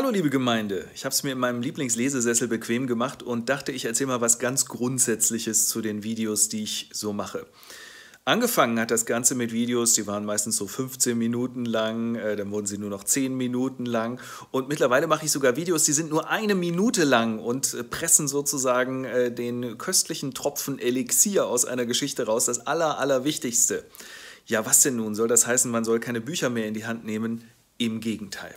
Hallo liebe Gemeinde, ich habe es mir in meinem Lieblingslesesessel bequem gemacht und dachte, ich erzähle mal was ganz Grundsätzliches zu den Videos, die ich so mache. Angefangen hat das Ganze mit Videos, die waren meistens so 15 Minuten lang, äh, dann wurden sie nur noch 10 Minuten lang und mittlerweile mache ich sogar Videos, die sind nur eine Minute lang und äh, pressen sozusagen äh, den köstlichen Tropfen Elixier aus einer Geschichte raus, das Aller, Allerwichtigste. Ja, was denn nun? Soll das heißen, man soll keine Bücher mehr in die Hand nehmen? Im Gegenteil.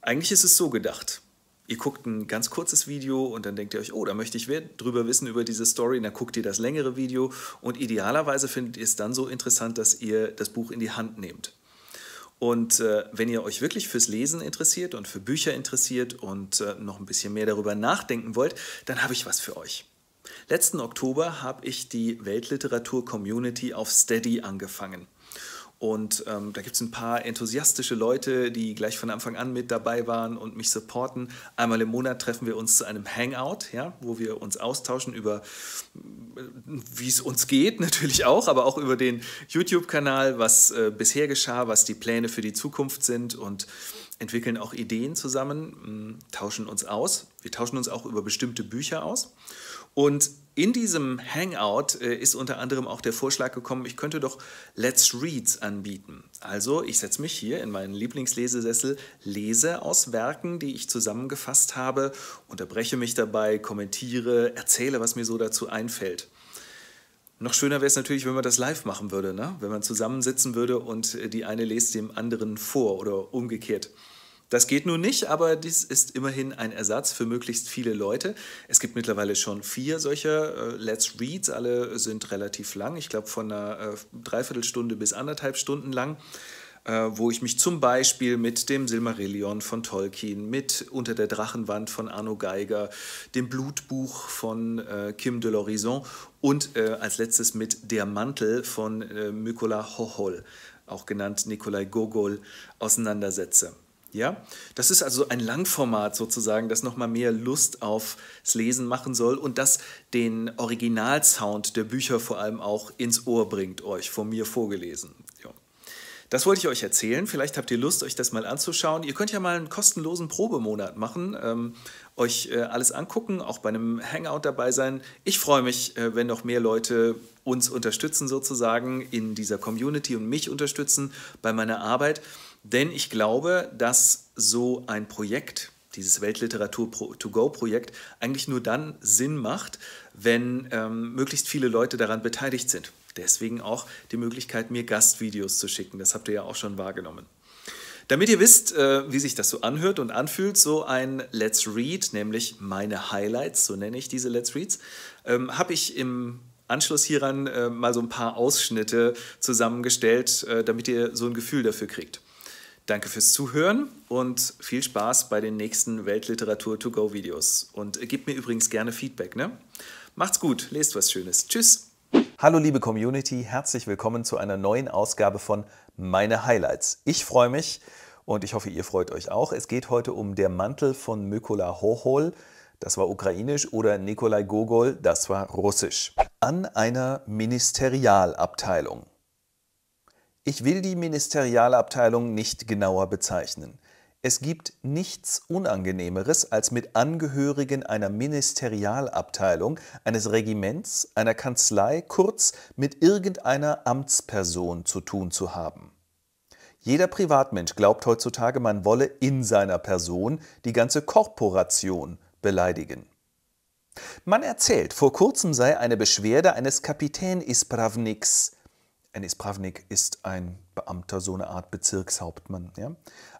Eigentlich ist es so gedacht. Ihr guckt ein ganz kurzes Video und dann denkt ihr euch, oh, da möchte ich mehr drüber wissen über diese Story. Und dann guckt ihr das längere Video und idealerweise findet ihr es dann so interessant, dass ihr das Buch in die Hand nehmt. Und äh, wenn ihr euch wirklich fürs Lesen interessiert und für Bücher interessiert und äh, noch ein bisschen mehr darüber nachdenken wollt, dann habe ich was für euch. Letzten Oktober habe ich die Weltliteratur-Community auf Steady angefangen. Und ähm, da gibt es ein paar enthusiastische Leute, die gleich von Anfang an mit dabei waren und mich supporten. Einmal im Monat treffen wir uns zu einem Hangout, ja, wo wir uns austauschen über, wie es uns geht, natürlich auch, aber auch über den YouTube-Kanal, was äh, bisher geschah, was die Pläne für die Zukunft sind und entwickeln auch Ideen zusammen, mm, tauschen uns aus. Wir tauschen uns auch über bestimmte Bücher aus. Und in diesem Hangout äh, ist unter anderem auch der Vorschlag gekommen, ich könnte doch Let's Reads anbieten. Also ich setze mich hier in meinen Lieblingslesesessel, lese aus Werken, die ich zusammengefasst habe, unterbreche mich dabei, kommentiere, erzähle, was mir so dazu einfällt. Noch schöner wäre es natürlich, wenn man das live machen würde, ne? wenn man zusammensitzen würde und äh, die eine lest dem anderen vor oder umgekehrt. Das geht nun nicht, aber dies ist immerhin ein Ersatz für möglichst viele Leute. Es gibt mittlerweile schon vier solcher äh, Let's Reads, alle sind relativ lang, ich glaube von einer äh, Dreiviertelstunde bis anderthalb Stunden lang. Äh, wo ich mich zum Beispiel mit dem Silmarillion von Tolkien, mit Unter der Drachenwand von Arno Geiger, dem Blutbuch von äh, Kim de l'Horizon und äh, als letztes mit Der Mantel von äh, Mykola Hohol, auch genannt Nikolai Gogol, auseinandersetze. Ja, das ist also ein Langformat sozusagen, das nochmal mehr Lust aufs Lesen machen soll und das den Originalsound der Bücher vor allem auch ins Ohr bringt, euch von mir vorgelesen. Das wollte ich euch erzählen. Vielleicht habt ihr Lust, euch das mal anzuschauen. Ihr könnt ja mal einen kostenlosen Probemonat machen, ähm, euch äh, alles angucken, auch bei einem Hangout dabei sein. Ich freue mich, äh, wenn noch mehr Leute uns unterstützen sozusagen in dieser Community und mich unterstützen bei meiner Arbeit. Denn ich glaube, dass so ein Projekt, dieses Weltliteratur-to-go-Projekt, eigentlich nur dann Sinn macht, wenn ähm, möglichst viele Leute daran beteiligt sind. Deswegen auch die Möglichkeit, mir Gastvideos zu schicken. Das habt ihr ja auch schon wahrgenommen. Damit ihr wisst, äh, wie sich das so anhört und anfühlt, so ein Let's Read, nämlich meine Highlights, so nenne ich diese Let's Reads, ähm, habe ich im Anschluss hieran äh, mal so ein paar Ausschnitte zusammengestellt, äh, damit ihr so ein Gefühl dafür kriegt. Danke fürs Zuhören und viel Spaß bei den nächsten Weltliteratur-to-go-Videos. Und gebt mir übrigens gerne Feedback. Ne? Macht's gut, lest was Schönes. Tschüss! Hallo liebe Community, herzlich willkommen zu einer neuen Ausgabe von Meine Highlights. Ich freue mich und ich hoffe, ihr freut euch auch. Es geht heute um der Mantel von Mykola Hohol, das war ukrainisch, oder Nikolai Gogol, das war russisch, an einer Ministerialabteilung. Ich will die Ministerialabteilung nicht genauer bezeichnen. Es gibt nichts Unangenehmeres, als mit Angehörigen einer Ministerialabteilung, eines Regiments, einer Kanzlei, kurz mit irgendeiner Amtsperson zu tun zu haben. Jeder Privatmensch glaubt heutzutage, man wolle in seiner Person die ganze Korporation beleidigen. Man erzählt, vor kurzem sei eine Beschwerde eines Kapitän Ispravniks, ein Ispravnik ist ein Beamter, so eine Art Bezirkshauptmann, ja,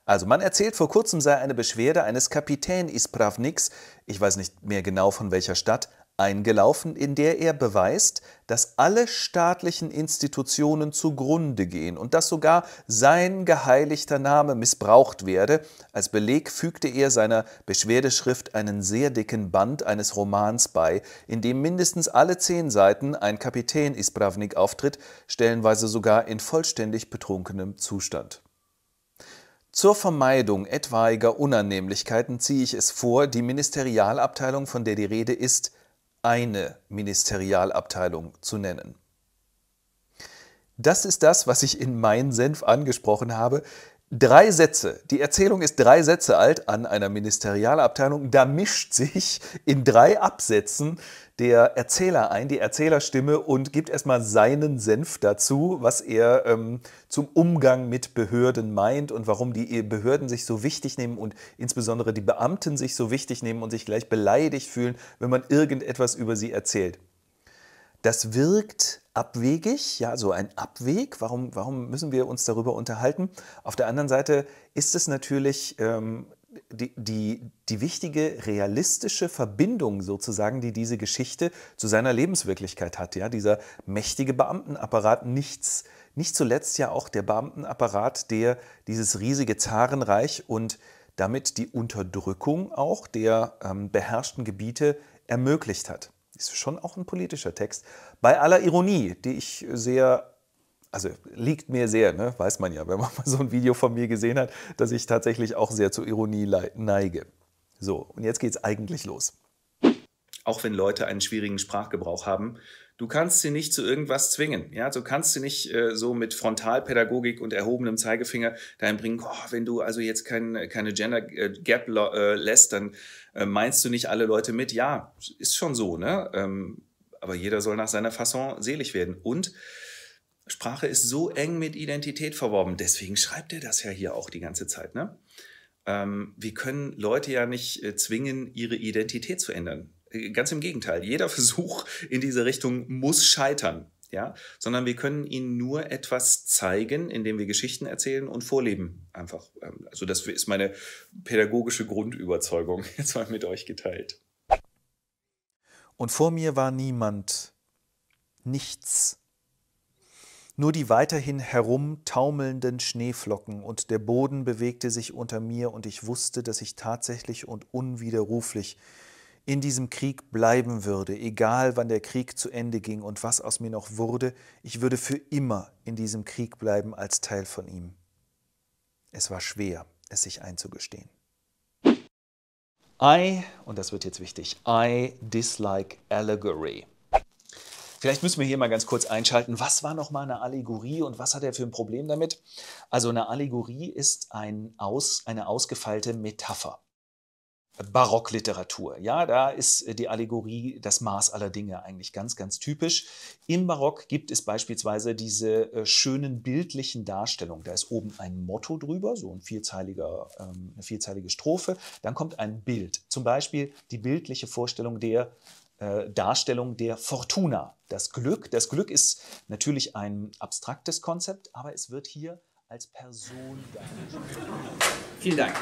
also man erzählt, vor kurzem sei eine Beschwerde eines Kapitän Ispravniks, ich weiß nicht mehr genau von welcher Stadt, eingelaufen, in der er beweist, dass alle staatlichen Institutionen zugrunde gehen und dass sogar sein geheiligter Name missbraucht werde. Als Beleg fügte er seiner Beschwerdeschrift einen sehr dicken Band eines Romans bei, in dem mindestens alle zehn Seiten ein Kapitän Ispravnik auftritt, stellenweise sogar in vollständig betrunkenem Zustand. Zur Vermeidung etwaiger Unannehmlichkeiten ziehe ich es vor, die Ministerialabteilung, von der die Rede ist, eine Ministerialabteilung zu nennen. Das ist das, was ich in Mein Senf angesprochen habe. Drei Sätze. Die Erzählung ist drei Sätze alt an einer Ministerialabteilung. Da mischt sich in drei Absätzen der Erzähler ein, die Erzählerstimme und gibt erstmal seinen Senf dazu, was er ähm, zum Umgang mit Behörden meint und warum die äh, Behörden sich so wichtig nehmen und insbesondere die Beamten sich so wichtig nehmen und sich gleich beleidigt fühlen, wenn man irgendetwas über sie erzählt. Das wirkt abwegig, ja, so ein Abweg. Warum, warum müssen wir uns darüber unterhalten? Auf der anderen Seite ist es natürlich ähm, die, die, die wichtige realistische Verbindung sozusagen, die diese Geschichte zu seiner Lebenswirklichkeit hat. Ja? Dieser mächtige Beamtenapparat, nichts, nicht zuletzt ja auch der Beamtenapparat, der dieses riesige Zarenreich und damit die Unterdrückung auch der ähm, beherrschten Gebiete ermöglicht hat. Ist schon auch ein politischer Text. Bei aller Ironie, die ich sehr also liegt mir sehr, ne? weiß man ja, wenn man mal so ein Video von mir gesehen hat, dass ich tatsächlich auch sehr zur Ironie neige. So, und jetzt geht's eigentlich los. Auch wenn Leute einen schwierigen Sprachgebrauch haben, du kannst sie nicht zu irgendwas zwingen. Ja, du kannst sie nicht äh, so mit Frontalpädagogik und erhobenem Zeigefinger dahin bringen, oh, wenn du also jetzt kein, keine Gender äh, Gap äh, lässt, dann äh, meinst du nicht alle Leute mit. Ja, ist schon so, ne? Ähm, aber jeder soll nach seiner Fasson selig werden. Und Sprache ist so eng mit Identität verworben. Deswegen schreibt er das ja hier auch die ganze Zeit. Ne? Ähm, wir können Leute ja nicht äh, zwingen, ihre Identität zu ändern. Äh, ganz im Gegenteil, jeder Versuch in diese Richtung muss scheitern. Ja? Sondern wir können ihnen nur etwas zeigen, indem wir Geschichten erzählen und vorleben. Einfach. Ähm, also, das ist meine pädagogische Grundüberzeugung jetzt mal mit euch geteilt. Und vor mir war niemand, nichts nur die weiterhin herumtaumelnden Schneeflocken und der Boden bewegte sich unter mir und ich wusste, dass ich tatsächlich und unwiderruflich in diesem Krieg bleiben würde, egal wann der Krieg zu Ende ging und was aus mir noch wurde, ich würde für immer in diesem Krieg bleiben als Teil von ihm. Es war schwer, es sich einzugestehen. I, und das wird jetzt wichtig, I dislike allegory. Vielleicht müssen wir hier mal ganz kurz einschalten. Was war nochmal eine Allegorie und was hat er für ein Problem damit? Also eine Allegorie ist ein Aus, eine ausgefeilte Metapher. Barockliteratur. Ja, da ist äh, die Allegorie das Maß aller Dinge eigentlich ganz, ganz typisch. Im Barock gibt es beispielsweise diese äh, schönen bildlichen Darstellungen. Da ist oben ein Motto drüber, so ein vierzeiliger, ähm, eine vierzeilige Strophe. Dann kommt ein Bild. Zum Beispiel die bildliche Vorstellung der äh, Darstellung der Fortuna. Das Glück, das Glück ist natürlich ein abstraktes Konzept, aber es wird hier als Person dargestellt. Vielen Dank.